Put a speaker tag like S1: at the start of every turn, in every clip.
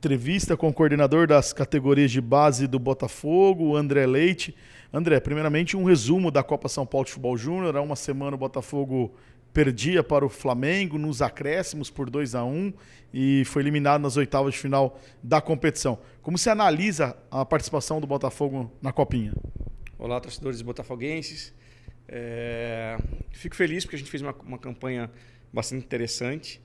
S1: entrevista com o coordenador das categorias de base do Botafogo, André Leite. André, primeiramente um resumo da Copa São Paulo de Futebol Júnior. Há uma semana o Botafogo perdia para o Flamengo nos acréscimos por 2 a 1 e foi eliminado nas oitavas de final da competição. Como se analisa a participação do Botafogo na Copinha?
S2: Olá, torcedores botafoguenses. É... Fico feliz porque a gente fez uma, uma campanha bastante interessante.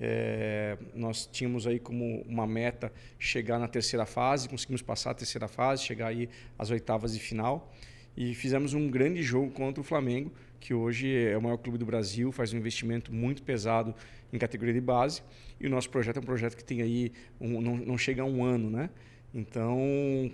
S2: É, nós tínhamos aí como uma meta chegar na terceira fase, conseguimos passar a terceira fase, chegar aí às oitavas de final e fizemos um grande jogo contra o Flamengo, que hoje é o maior clube do Brasil, faz um investimento muito pesado em categoria de base e o nosso projeto é um projeto que tem aí um, não, não chega a um ano, né? Então,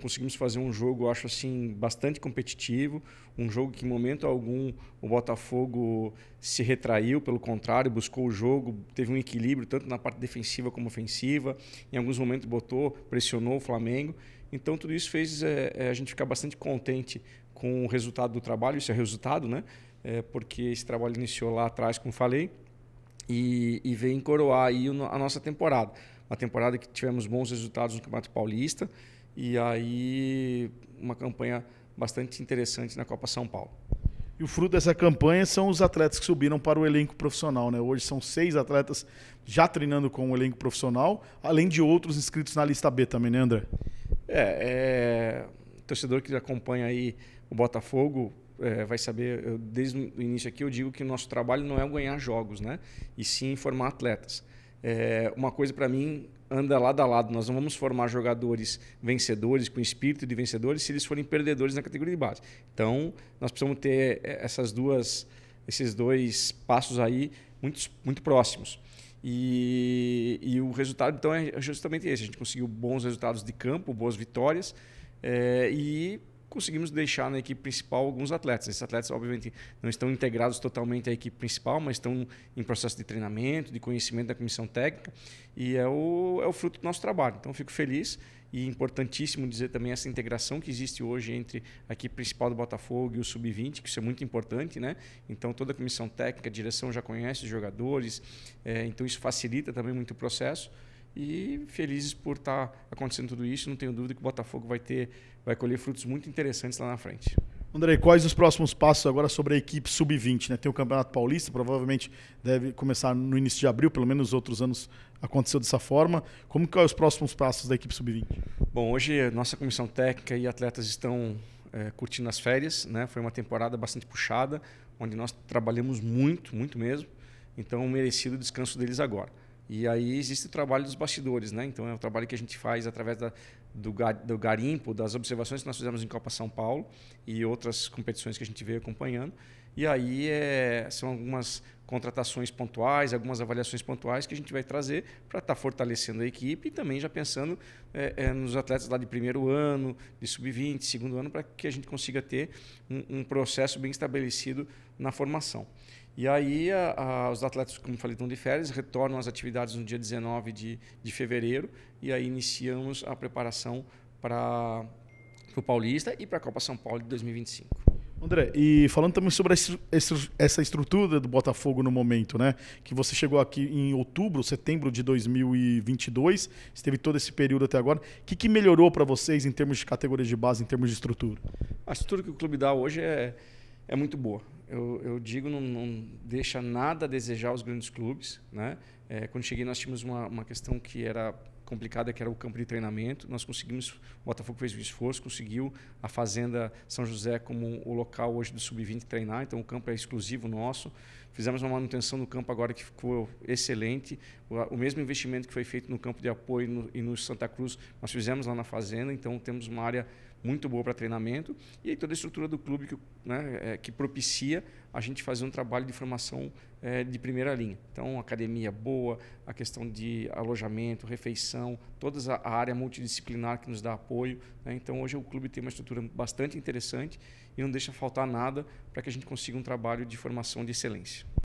S2: conseguimos fazer um jogo, acho assim, bastante competitivo, um jogo que em momento algum o Botafogo se retraiu, pelo contrário, buscou o jogo, teve um equilíbrio tanto na parte defensiva como ofensiva, em alguns momentos botou, pressionou o Flamengo. Então, tudo isso fez é, a gente ficar bastante contente com o resultado do trabalho, isso é resultado, né? É, porque esse trabalho iniciou lá atrás, como falei, e, e veio coroar aí a nossa temporada a temporada que tivemos bons resultados no Campeonato Paulista e aí uma campanha bastante interessante na Copa São Paulo.
S1: E o fruto dessa campanha são os atletas que subiram para o elenco profissional, né? Hoje são seis atletas já treinando com o elenco profissional, além de outros inscritos na lista B também, né, André?
S2: É, é... torcedor que acompanha aí o Botafogo é, vai saber, eu, desde o início aqui eu digo que o nosso trabalho não é ganhar jogos, né? E sim formar atletas é, uma coisa para mim anda lado a lado. Nós não vamos formar jogadores vencedores, com espírito de vencedores, se eles forem perdedores na categoria de base. Então, nós precisamos ter é, essas duas, esses dois passos aí muito, muito próximos. E, e o resultado, então, é justamente esse. A gente conseguiu bons resultados de campo, boas vitórias, é, e conseguimos deixar na equipe principal alguns atletas. Esses atletas, obviamente, não estão integrados totalmente à equipe principal, mas estão em processo de treinamento, de conhecimento da comissão técnica, e é o, é o fruto do nosso trabalho. Então, fico feliz e importantíssimo dizer também essa integração que existe hoje entre a equipe principal do Botafogo e o sub-20, que isso é muito importante, né? Então toda a comissão técnica, a direção já conhece os jogadores, é, então isso facilita também muito o processo. E felizes por estar tá acontecendo tudo isso, não tenho dúvida que o Botafogo vai ter, vai colher frutos muito interessantes lá na frente.
S1: Andrei, quais os próximos passos agora sobre a equipe sub-20? Né? Tem o Campeonato Paulista, provavelmente deve começar no início de abril, pelo menos outros anos aconteceu dessa forma. Como que é os próximos passos da equipe sub-20?
S2: Bom, hoje nossa comissão técnica e atletas estão é, curtindo as férias, né? Foi uma temporada bastante puxada, onde nós trabalhamos muito, muito mesmo. Então, merecido o descanso deles agora. E aí existe o trabalho dos bastidores, né? Então é o trabalho que a gente faz através da, do, do garimpo, das observações que nós fizemos em Copa São Paulo e outras competições que a gente veio acompanhando. E aí é, são algumas contratações pontuais, algumas avaliações pontuais que a gente vai trazer para estar tá fortalecendo a equipe e também já pensando é, é, nos atletas lá de primeiro ano, de sub-20, segundo ano, para que a gente consiga ter um, um processo bem estabelecido na formação. E aí a, a, os atletas, como falei, estão de férias, retornam às atividades no dia 19 de, de fevereiro e aí iniciamos a preparação para o Paulista e para a Copa São Paulo de 2025.
S1: André, e falando também sobre essa estrutura do Botafogo no momento, né? Que você chegou aqui em outubro, setembro de 2022, esteve todo esse período até agora. O que, que melhorou para vocês em termos de categorias de base, em termos de estrutura?
S2: A estrutura que o clube dá hoje é, é muito boa. Eu, eu digo, não, não, deixa nada a desejar os grandes clubes. Né? É, quando cheguei, nós tínhamos uma, uma questão que era complicada que era o campo de treinamento. Nós conseguimos, o Botafogo fez o esforço, conseguiu a Fazenda São José como o local hoje do Sub-20 treinar, então o campo é exclusivo nosso. Fizemos uma manutenção no campo agora que ficou excelente. O, mesmo investimento que foi feito no campo de apoio no, e no Santa Cruz, nós fizemos lá na Fazenda, então temos uma área muito boa para treinamento e aí toda a estrutura do clube que, né, é, que propicia a gente fazer um trabalho de formação é, de primeira linha. Então, academia boa, a questão de alojamento, refeição, educação, toda a área multidisciplinar que nos dá apoio. Né? Então, hoje o clube tem uma estrutura bastante interessante e não deixa faltar nada para que a gente consiga um trabalho de formação de excelência.